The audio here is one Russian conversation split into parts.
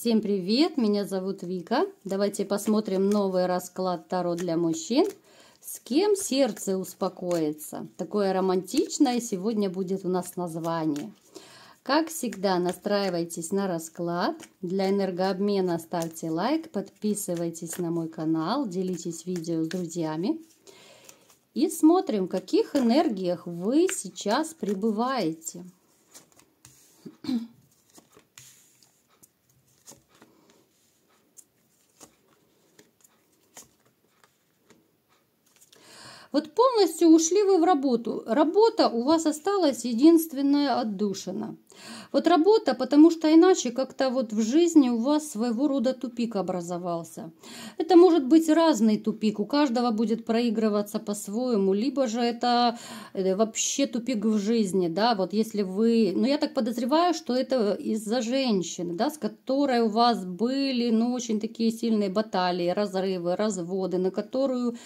Всем привет! Меня зовут Вика. Давайте посмотрим новый расклад Таро для мужчин. С кем сердце успокоится? Такое романтичное сегодня будет у нас название. Как всегда, настраивайтесь на расклад. Для энергообмена ставьте лайк, подписывайтесь на мой канал, делитесь видео с друзьями. И смотрим, в каких энергиях вы сейчас пребываете. Вот полностью ушли вы в работу. Работа у вас осталась единственная отдушина. Вот работа, потому что иначе как-то вот в жизни у вас своего рода тупик образовался. Это может быть разный тупик, у каждого будет проигрываться по-своему, либо же это э, вообще тупик в жизни, да, вот если вы, но ну, я так подозреваю, что это из-за женщины, да, с которой у вас были, ну, очень такие сильные баталии, разрывы, разводы, на которую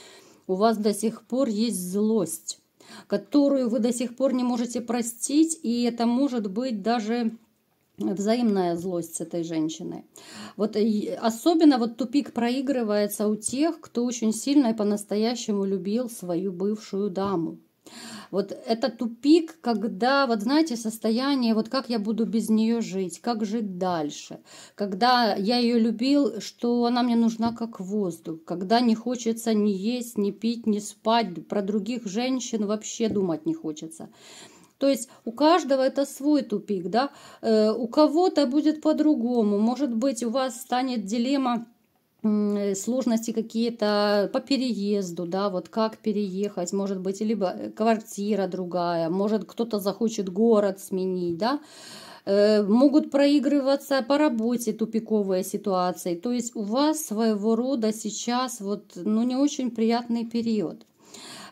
у вас до сих пор есть злость, которую вы до сих пор не можете простить, и это может быть даже взаимная злость с этой женщиной. Вот особенно вот тупик проигрывается у тех, кто очень сильно и по-настоящему любил свою бывшую даму. Вот это тупик, когда, вот знаете, состояние, вот как я буду без нее жить, как жить дальше, когда я ее любил, что она мне нужна как воздух, когда не хочется ни есть, ни пить, ни спать, про других женщин вообще думать не хочется. То есть у каждого это свой тупик, да? Э, у кого-то будет по-другому. Может быть, у вас станет дилемма Э, сложности какие-то по переезду, да, вот как переехать, может быть, либо э, квартира другая, может кто-то захочет город сменить, да, э, могут проигрываться по работе тупиковые ситуации. То есть у вас своего рода сейчас вот, ну, не очень приятный период.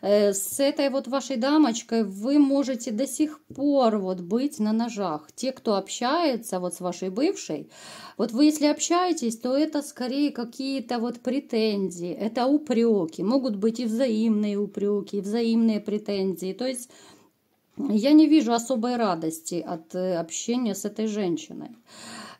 Э, с этой вот вашей дамочкой вы можете до сих пор вот быть на ножах. Те, кто общается вот с вашей бывшей, вот вы если общаетесь, то это скорее какие-то вот претензии, это упреки, могут быть и взаимные упреки, и взаимные претензии. То есть я не вижу особой радости от э, общения с этой женщиной.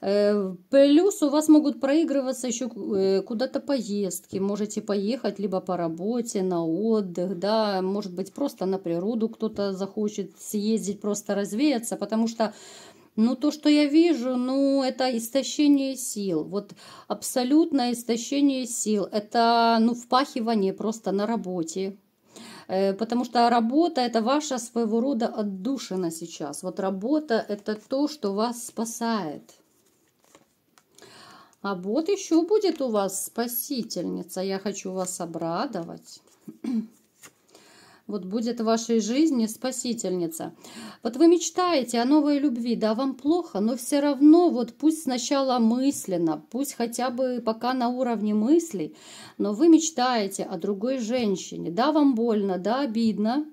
Э, плюс у вас могут проигрываться еще э, куда-то поездки. Можете поехать либо по работе, на отдых, да, может быть, просто на природу кто-то захочет съездить, просто развеяться, потому что ну, то, что я вижу, ну, это истощение сил. Вот абсолютное истощение сил. Это, ну, впахивание просто на работе, Э, потому что работа – это ваша своего рода отдушина сейчас. Вот работа – это то, что вас спасает. А вот еще будет у вас спасительница. Я хочу вас обрадовать. вот будет в вашей жизни спасительница. Вот вы мечтаете о новой любви, да, вам плохо, но все равно вот пусть сначала мысленно, пусть хотя бы пока на уровне мыслей, но вы мечтаете о другой женщине, да, вам больно, да, обидно,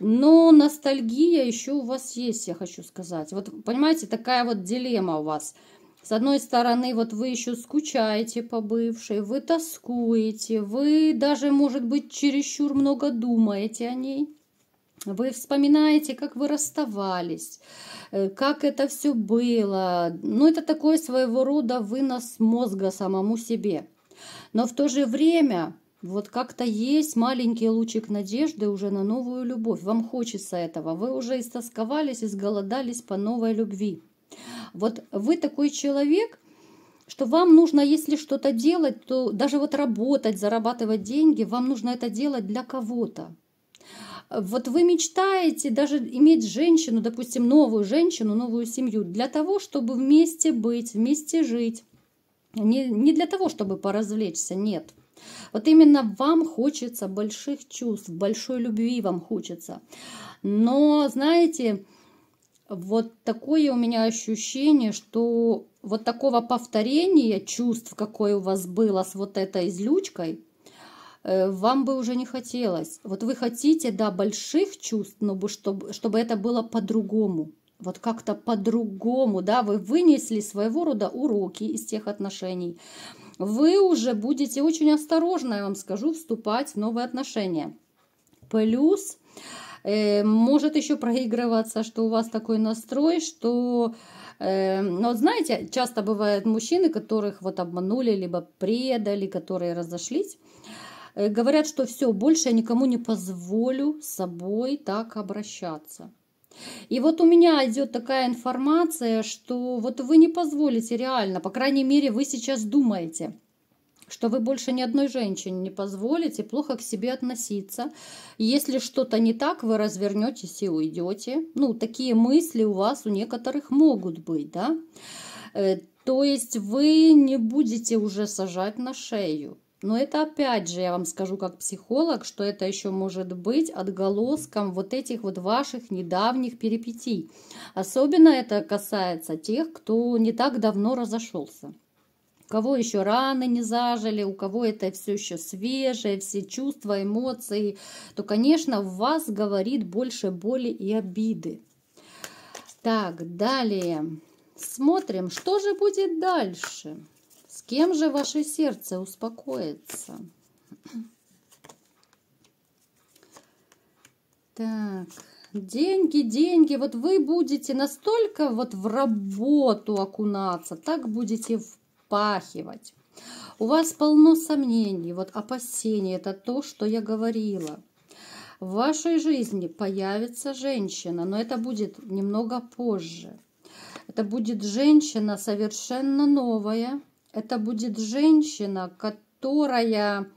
но ностальгия еще у вас есть, я хочу сказать. Вот понимаете, такая вот дилемма у вас – с одной стороны, вот вы еще скучаете по бывшей, вы тоскуете, вы даже, может быть, чересчур много думаете о ней. Вы вспоминаете, как вы расставались, э, как это все было. Ну, это такой своего рода вынос мозга самому себе. Но в то же время вот как-то есть маленький лучик надежды уже на новую любовь. Вам хочется этого. Вы уже истосковались, изголодались по новой любви. Вот вы такой человек, что вам нужно, если что-то делать, то даже вот работать, зарабатывать деньги, вам нужно это делать для кого-то. Вот вы мечтаете даже иметь женщину, допустим, новую женщину, новую семью, для того, чтобы вместе быть, вместе жить. Не, не для того, чтобы поразвлечься, нет. Вот именно вам хочется больших чувств, большой любви вам хочется. Но, знаете, вот такое у меня ощущение, что вот такого повторения чувств, какое у вас было с вот этой излючкой, э, вам бы уже не хотелось. Вот вы хотите, да, больших чувств, но бы, чтобы, чтобы это было по-другому. Вот как-то по-другому, да, вы вынесли своего рода уроки из тех отношений. Вы уже будете очень осторожно, я вам скажу, вступать в новые отношения. Плюс Э, может еще проигрываться, что у вас такой настрой, что... Э, Но ну, знаете, часто бывают мужчины, которых вот обманули, либо предали, которые разошлись. Э, говорят, что все, больше я никому не позволю собой так обращаться. И вот у меня идет такая информация, что вот вы не позволите реально, по крайней мере, вы сейчас думаете – что вы больше ни одной женщине не позволите плохо к себе относиться. Если что-то не так, вы развернетесь и уйдете. Ну, такие мысли у вас у некоторых могут быть, да? Э, то есть вы не будете уже сажать на шею. Но это опять же, я вам скажу как психолог, что это еще может быть отголоском вот этих вот ваших недавних перипетий. Особенно это касается тех, кто не так давно разошелся кого еще раны не зажили, у кого это все еще свежее, все чувства, эмоции, то, конечно, в вас говорит больше боли и обиды. Так, далее. Смотрим, что же будет дальше. С кем же ваше сердце успокоится? Так, деньги, деньги. Вот вы будете настолько вот в работу окунаться, так будете в впахивать. У вас полно сомнений, вот опасений, это то, что я говорила. В вашей жизни появится женщина, но это будет немного позже. Это будет женщина совершенно новая. Это будет женщина, которая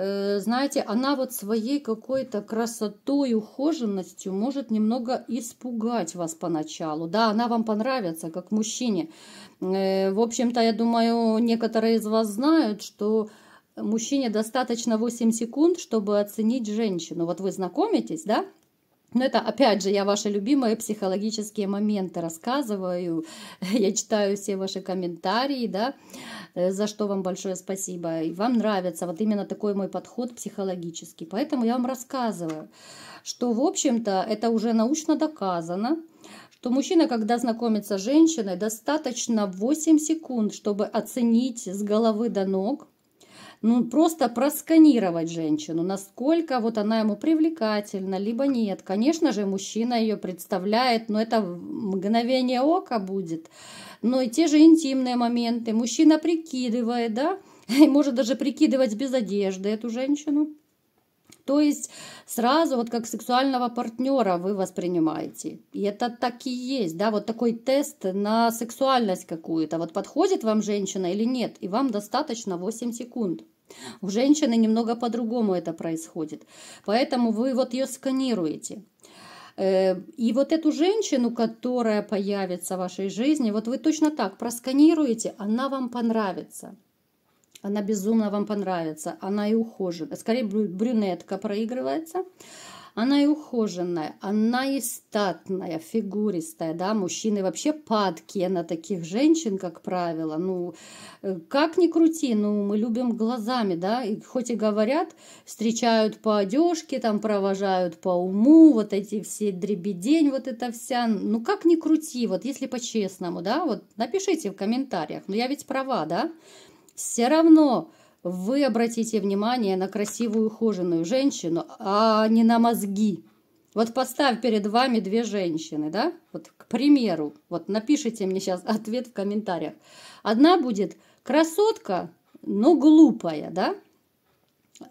Э, знаете, она вот своей какой-то красотой, ухоженностью может немного испугать вас поначалу. Да, она вам понравится, как мужчине. Э, в общем-то, я думаю, некоторые из вас знают, что мужчине достаточно 8 секунд, чтобы оценить женщину. Вот вы знакомитесь, да, но это, опять же, я ваши любимые психологические моменты рассказываю. Я читаю все ваши комментарии, да, э, за что вам большое спасибо. И вам нравится вот именно такой мой подход психологический. Поэтому я вам рассказываю, что, в общем-то, это уже научно доказано, что мужчина, когда знакомится с женщиной, достаточно 8 секунд, чтобы оценить с головы до ног – ну, просто просканировать женщину, насколько вот она ему привлекательна, либо нет. Конечно же, мужчина ее представляет, но это мгновение ока будет. Но и те же интимные моменты. Мужчина прикидывает, да, и может даже прикидывать без одежды эту женщину. То есть сразу вот как сексуального партнера вы воспринимаете. И это так и есть, да, вот такой тест на сексуальность какую-то. Вот подходит вам женщина или нет, и вам достаточно 8 секунд. У женщины немного по-другому это происходит. Поэтому вы вот ее сканируете. Э, и вот эту женщину, которая появится в вашей жизни, вот вы точно так просканируете, она вам понравится. Она безумно вам понравится. Она и ухоженная. Скорее, брюнетка проигрывается. Она и ухоженная, она и статная, фигуристая, да, мужчины вообще падкие на таких женщин, как правило, ну, э, как ни крути, ну, мы любим глазами, да, и хоть и говорят, встречают по одежке, там, провожают по уму, вот эти все дребедень, вот это вся, ну, как ни крути, вот если по-честному, да, вот напишите в комментариях, ну, я ведь права, да, все равно вы обратите внимание на красивую ухоженную женщину, а не на мозги. Вот поставь перед вами две женщины, да? Вот, к примеру, вот напишите мне сейчас ответ в комментариях. Одна будет красотка, но глупая, да?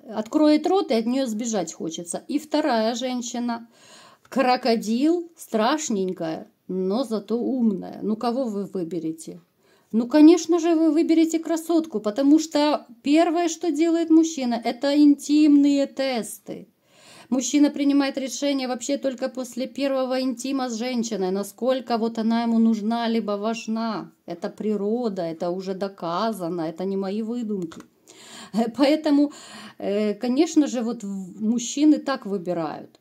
Откроет рот, и от нее сбежать хочется. И вторая женщина крокодил, страшненькая, но зато умная. Ну, кого вы выберете? Ну, конечно же, вы выберете красотку, потому что первое, что делает мужчина, это интимные тесты. Мужчина принимает решение вообще только после первого интима с женщиной, насколько вот она ему нужна либо важна. Это природа, это уже доказано, это не мои выдумки. Поэтому, э, конечно же, вот мужчины так выбирают.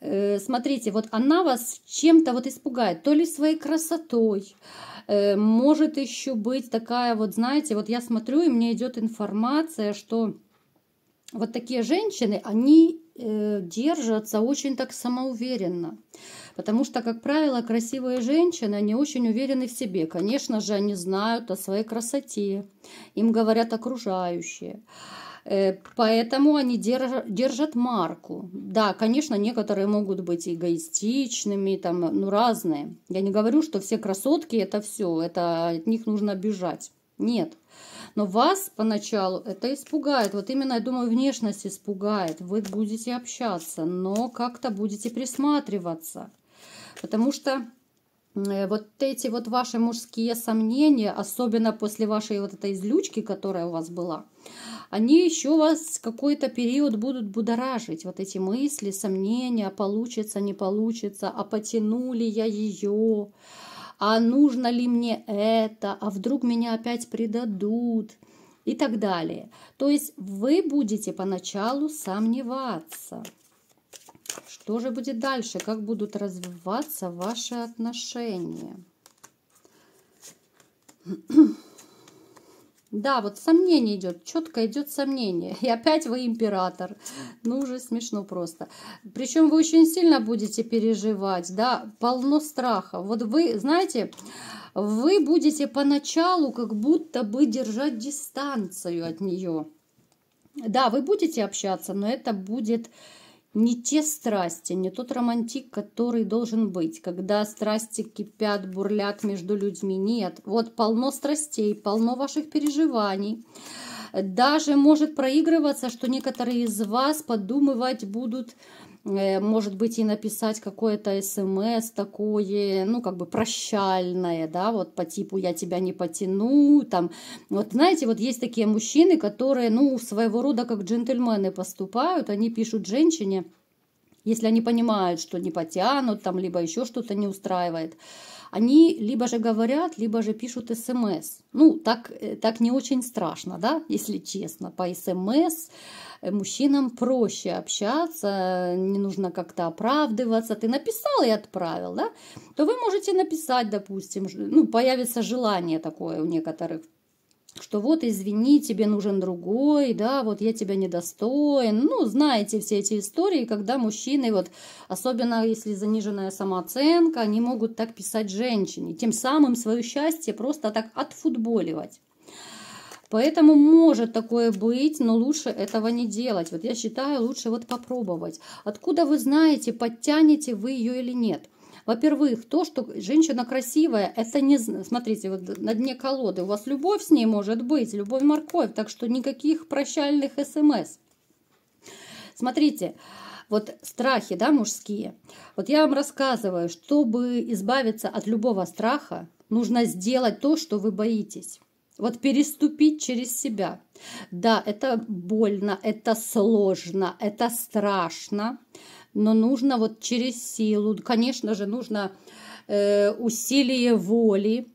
Э, смотрите, вот она вас чем-то вот испугает, то ли своей красотой, Э, может еще быть такая вот, знаете, вот я смотрю, и мне идет информация, что вот такие женщины, они э, держатся очень так самоуверенно. Потому что, как правило, красивые женщины, они очень уверены в себе. Конечно же, они знают о своей красоте. Им говорят окружающие. Э, поэтому они держат марку. Да, конечно, некоторые могут быть эгоистичными, там, ну, разные. Я не говорю, что все красотки – это все, это от них нужно бежать. Нет. Но вас поначалу это испугает. Вот именно, я думаю, внешность испугает. Вы будете общаться, но как-то будете присматриваться. Потому что э, вот эти вот ваши мужские сомнения, особенно после вашей вот этой излючки, которая у вас была, они еще вас какой-то период будут будоражить. Вот эти мысли, сомнения, а получится, не получится, а потянули я ее, а нужно ли мне это, а вдруг меня опять предадут и так далее. То есть вы будете поначалу сомневаться. Что же будет дальше? Как будут развиваться ваши отношения? Да, вот сомнение идет, четко идет сомнение. И опять вы император. Ну, уже смешно просто. Причем вы очень сильно будете переживать, да, полно страха. Вот вы, знаете, вы будете поначалу как будто бы держать дистанцию от нее. Да, вы будете общаться, но это будет не те страсти, не тот романтик, который должен быть, когда страсти кипят, бурлят между людьми. Нет, вот полно страстей, полно ваших переживаний. Даже может проигрываться, что некоторые из вас подумывать будут Э, может быть, и написать какое-то смс такое, ну, как бы прощальное, да, вот по типу «я тебя не потяну», там, вот, знаете, вот есть такие мужчины, которые, ну, своего рода как джентльмены поступают, они пишут женщине, если они понимают, что не потянут, там, либо еще что-то не устраивает, они либо же говорят, либо же пишут смс. Эм ну, так, э, так не очень страшно, да, если честно. По смс эм э, мужчинам проще общаться, не нужно как-то оправдываться. Ты написал и отправил, да? То вы можете написать, допустим, ну, появится желание такое у некоторых что вот извини, тебе нужен другой, да, вот я тебя недостоин. Ну, знаете все эти истории, когда мужчины, вот, особенно если заниженная самооценка, они могут так писать женщине, тем самым свое счастье просто так отфутболивать. Поэтому может такое быть, но лучше этого не делать. Вот я считаю, лучше вот попробовать. Откуда вы знаете, подтянете вы ее или нет? Во-первых, то, что женщина красивая, это не... Смотрите, вот на дне колоды у вас любовь с ней может быть, любовь-морковь, так что никаких прощальных смс. Смотрите, вот страхи, да, мужские. Вот я вам рассказываю, чтобы избавиться от любого страха, нужно сделать то, что вы боитесь. Вот переступить через себя. Да, это больно, это сложно, это страшно, но нужно вот через силу, конечно же, нужно э, усилие воли,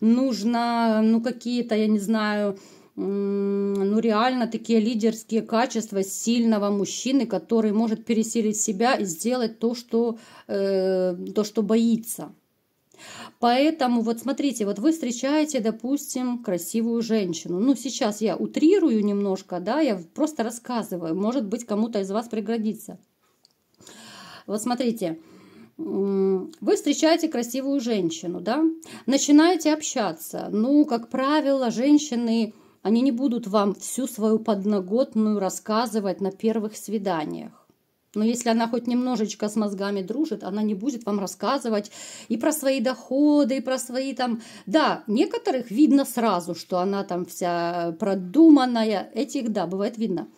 нужно, ну, какие-то, я не знаю, ну, реально такие лидерские качества сильного мужчины, который может пересилить себя и сделать то, что, э, то, что боится. Поэтому вот смотрите, вот вы встречаете, допустим, красивую женщину. Ну, сейчас я утрирую немножко, да, я просто рассказываю, может быть, кому-то из вас пригодится – вот смотрите, вы встречаете красивую женщину, да, начинаете общаться. Ну, как правило, женщины, они не будут вам всю свою подноготную рассказывать на первых свиданиях. Но если она хоть немножечко с мозгами дружит, она не будет вам рассказывать и про свои доходы, и про свои там... Да, некоторых видно сразу, что она там вся продуманная. Этих, да, бывает видно.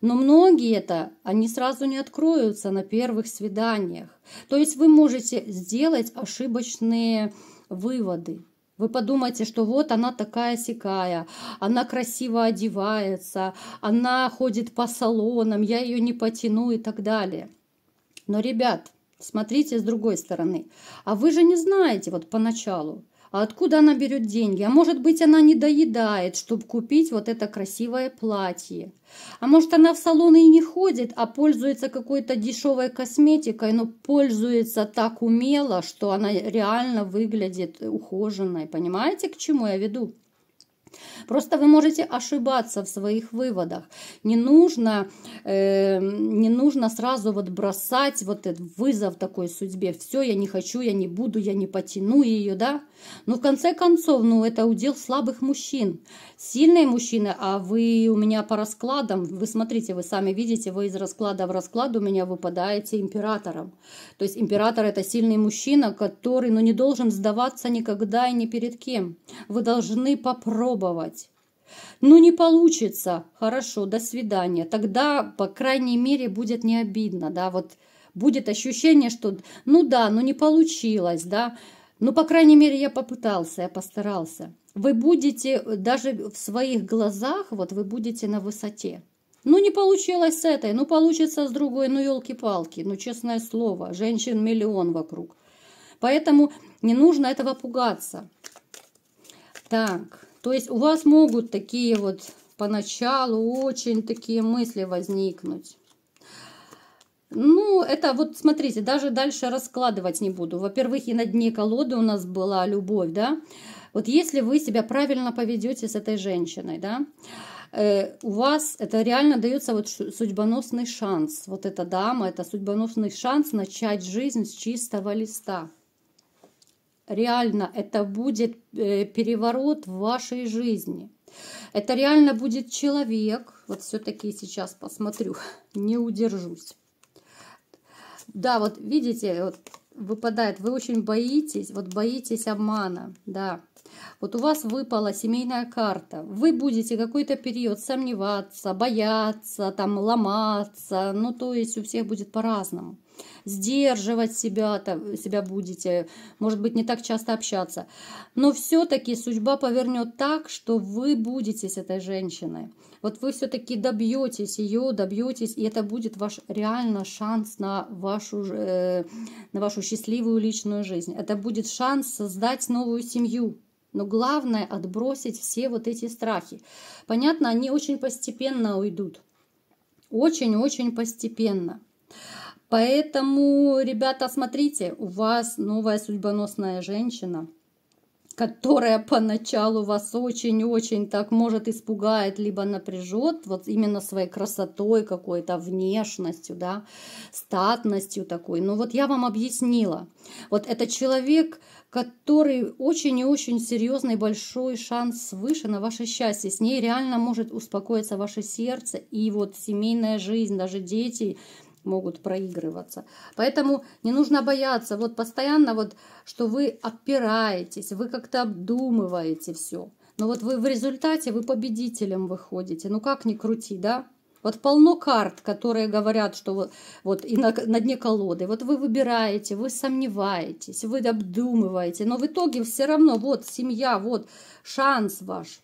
Но многие это, они сразу не откроются на первых свиданиях. То есть вы можете сделать ошибочные выводы. Вы подумаете, что вот она такая сякая, она красиво одевается, она ходит по салонам, я ее не потяну и так далее. Но, ребят, смотрите с другой стороны. А вы же не знаете вот поначалу, а откуда она берет деньги? А может быть, она не доедает, чтобы купить вот это красивое платье. А может, она в салоны и не ходит, а пользуется какой-то дешевой косметикой, но пользуется так умело, что она реально выглядит ухоженной. Понимаете, к чему я веду? Просто вы можете ошибаться в своих выводах. Не нужно, э, не нужно сразу вот бросать вот этот вызов такой судьбе. Все, я не хочу, я не буду, я не потяну ее, да? Но в конце концов, ну это удел слабых мужчин. Сильные мужчины, а вы у меня по раскладам, вы смотрите, вы сами видите, вы из расклада в расклад у меня выпадаете императором. То есть император это сильный мужчина, который, ну не должен сдаваться никогда и ни перед кем. Вы должны попробовать существовать. Ну не получится, хорошо, до свидания. Тогда, по крайней мере, будет не обидно, да, вот будет ощущение, что ну да, ну не получилось, да, ну, по крайней мере, я попытался, я постарался. Вы будете э, даже в своих глазах, вот вы будете на высоте. Ну, не получилось с этой, ну, получится с другой, ну, елки-палки, ну, честное слово, женщин миллион вокруг. Поэтому не нужно этого пугаться. Так, то есть у вас могут такие вот поначалу очень такие мысли возникнуть. Ну, это вот, смотрите, даже дальше раскладывать не буду. Во-первых, и на дне колоды у нас была любовь, да. Вот если вы себя правильно поведете с этой женщиной, да, э, у вас это реально дается вот судьбоносный шанс. Вот эта дама, это судьбоносный шанс начать жизнь с чистого листа реально это будет э, переворот в вашей жизни. Это реально будет человек, вот все-таки сейчас посмотрю, не удержусь. Да, вот видите, вот выпадает, вы очень боитесь, вот боитесь обмана, да, вот у вас выпала семейная карта. Вы будете какой-то период сомневаться, бояться, там, ломаться. Ну, то есть у всех будет по-разному. Сдерживать себя, там, себя будете, может быть, не так часто общаться. Но все-таки судьба повернет так, что вы будете с этой женщиной. Вот вы все-таки добьетесь ее, добьетесь, и это будет ваш реально шанс на вашу, э, на вашу счастливую личную жизнь. Это будет шанс создать новую семью но главное отбросить все вот эти страхи. Понятно, они очень постепенно уйдут. Очень-очень постепенно. Поэтому, ребята, смотрите, у вас новая судьбоносная женщина – которая поначалу вас очень-очень так может испугает, либо напряжет, вот именно своей красотой какой-то, внешностью, да, статностью такой. Но вот я вам объяснила. Вот это человек, который очень и очень серьезный большой шанс свыше на ваше счастье. С ней реально может успокоиться ваше сердце и вот семейная жизнь, даже дети – могут проигрываться. Поэтому не нужно бояться, вот постоянно вот, что вы опираетесь, вы как-то обдумываете все. Но вот вы в результате, вы победителем выходите. Ну как ни крути, да? Вот полно карт, которые говорят, что вот, вот и на, на дне колоды. Вот вы выбираете, вы сомневаетесь, вы обдумываете, но в итоге все равно вот семья, вот шанс ваш,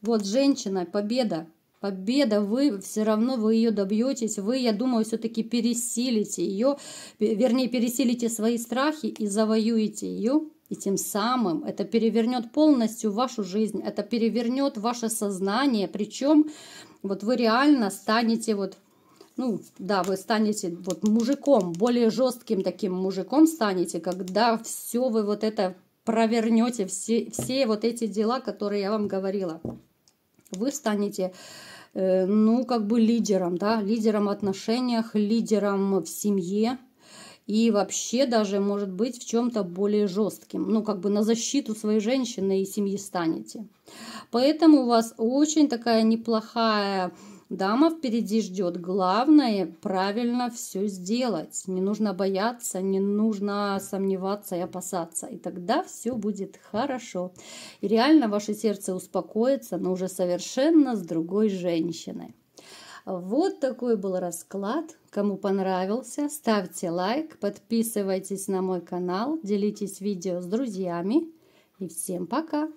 вот женщина, победа. Победа, вы все равно вы ее добьетесь, вы, я думаю, все-таки пересилите ее, вернее, пересилите свои страхи и завоюете ее. И тем самым это перевернет полностью вашу жизнь, это перевернет ваше сознание, причем вот вы реально станете вот ну да, вы станете вот мужиком, более жестким таким мужиком станете, когда все вы вот это провернете, все, все вот эти дела, которые я вам говорила вы станете э, ну, как бы лидером, да, лидером в отношениях, лидером в семье и вообще даже, может быть, в чем-то более жестким. Ну, как бы на защиту своей женщины и семьи станете. Поэтому у вас очень такая неплохая Дама впереди ждет. Главное правильно все сделать. Не нужно бояться, не нужно сомневаться и опасаться. И тогда все будет хорошо. И реально ваше сердце успокоится, но уже совершенно с другой женщиной. Вот такой был расклад. Кому понравился, ставьте лайк, подписывайтесь на мой канал, делитесь видео с друзьями. И всем пока!